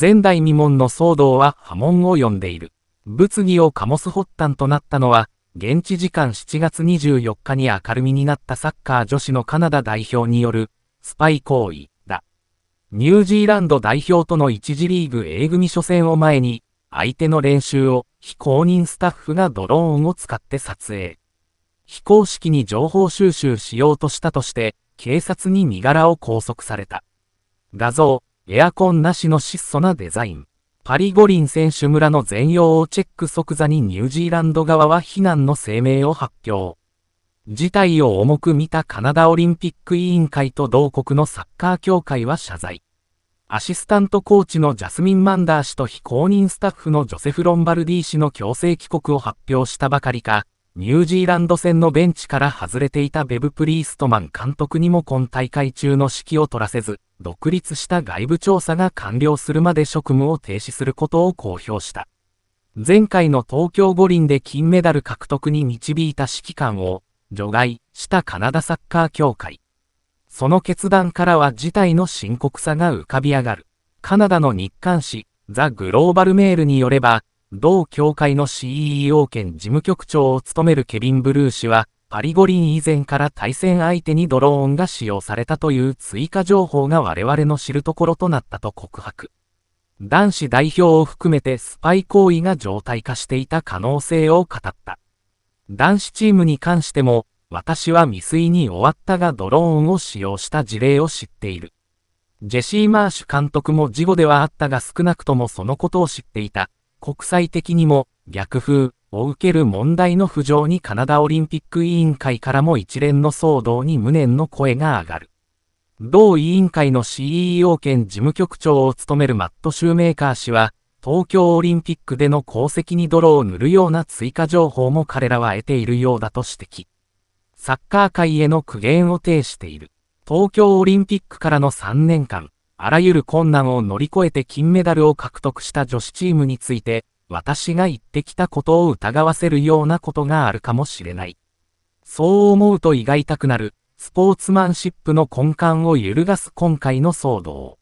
前代未聞の騒動は波紋を呼んでいる。物議を醸す発端となったのは、現地時間7月24日に明るみになったサッカー女子のカナダ代表によるスパイ行為だ。ニュージーランド代表との1次リーグ A 組初戦を前に、相手の練習を非公認スタッフがドローンを使って撮影。非公式に情報収集しようとしたとして、警察に身柄を拘束された。画像、エアコンなしの質素なデザイン。パリ五輪選手村の全容をチェック即座にニュージーランド側は非難の声明を発表。事態を重く見たカナダオリンピック委員会と同国のサッカー協会は謝罪。アシスタントコーチのジャスミン・マンダー氏と非公認スタッフのジョセフ・ロンバルディ氏の強制帰国を発表したばかりか、ニュージーランド戦のベンチから外れていたベブ・プリーストマン監督にも今大会中の指揮を取らせず、独立した外部調査が完了するまで職務を停止することを公表した。前回の東京五輪で金メダル獲得に導いた指揮官を除外したカナダサッカー協会。その決断からは事態の深刻さが浮かび上がる。カナダの日刊誌ザ・グローバルメールによれば、同協会の CEO 兼事務局長を務めるケビン・ブルー氏は、パリ五輪以前から対戦相手にドローンが使用されたという追加情報が我々の知るところとなったと告白。男子代表を含めてスパイ行為が常態化していた可能性を語った。男子チームに関しても、私は未遂に終わったがドローンを使用した事例を知っている。ジェシー・マーシュ監督も事後ではあったが少なくともそのことを知っていた。国際的にも逆風、を受ける問題の浮上にカナダオリンピック委員会からも一連の騒動に無念の声が上がる。同委員会の CEO 兼事務局長を務めるマット・シューメーカー氏は、東京オリンピックでの功績に泥を塗るような追加情報も彼らは得ているようだと指摘。サッカー界への苦言を呈している。東京オリンピックからの3年間、あらゆる困難を乗り越えて金メダルを獲得した女子チームについて、私が言ってきたことを疑わせるようなことがあるかもしれない。そう思うと胃が痛くなる、スポーツマンシップの根幹を揺るがす今回の騒動。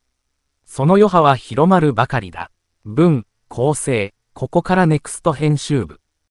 その余波は広まるばかりだ。文、構成、ここからネクスト編集部。